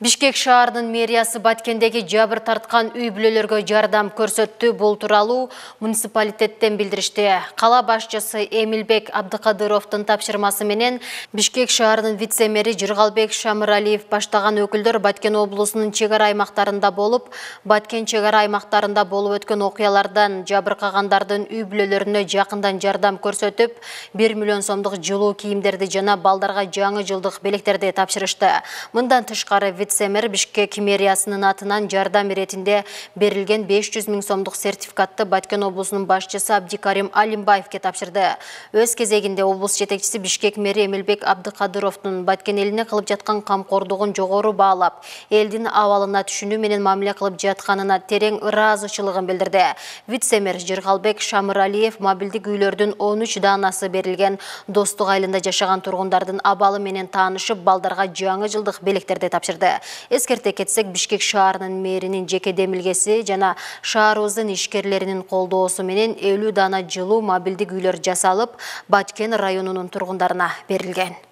Бишкек шаарынын мэриясы Баткендеги жабыр тарткан үй бүлөлөргө жардам көрсөттү. Бул тууралуу муниципалитеттен билдиришти. қала башчысы Эмилбек Абдыкадыровдун тапшырмасы менен Бишкек шаарынын вице-мэри Жыргалбек Шамыралиев баштаган өкүлдөр Баткен облусунун чек ара аймактарында болуп, Баткен чек ара аймактарында болуп өткөн окуялардан жабыркагандардын үй бүлөлөрүнө жакындан жардам көрсөтүп, 1 миллион сомдук жылуу кийимдерди жана балдарга жаңы жылдык белектерди тапшырышты. Мындан тышкары вице мэр бишкек мэриясынын атынан жардам иретинде берилген 500 миң сомдук сертификатты баткен облусунун башчысы абдикарим алимбаевке тапшырды өз кезегинде облус жетекчиси бишкек мэри эмилбек абдыкадыровдун баткен элине кылып жаткан камкордугун жогору баалап элдин абалына түшүнүү менен мамиле кылып жатканына терең ыраазычылыгын билдирди вице мэр жыргалбек шамыралиев мобилдик үйлөрдүн 13 данасы берилген достук айылында жашаган тургундардын абалы менен таанышып балдарга жаңы жылдык белектерди тапшырды эскерте кетсек бишкек шаарынын мэринин жеке демилгеси жана шаарыбыздын ишкерлеринин колдоосу менен элүү дана жылуу мобилдик үйлөр жасалып Баткен районунун тургундарына берилген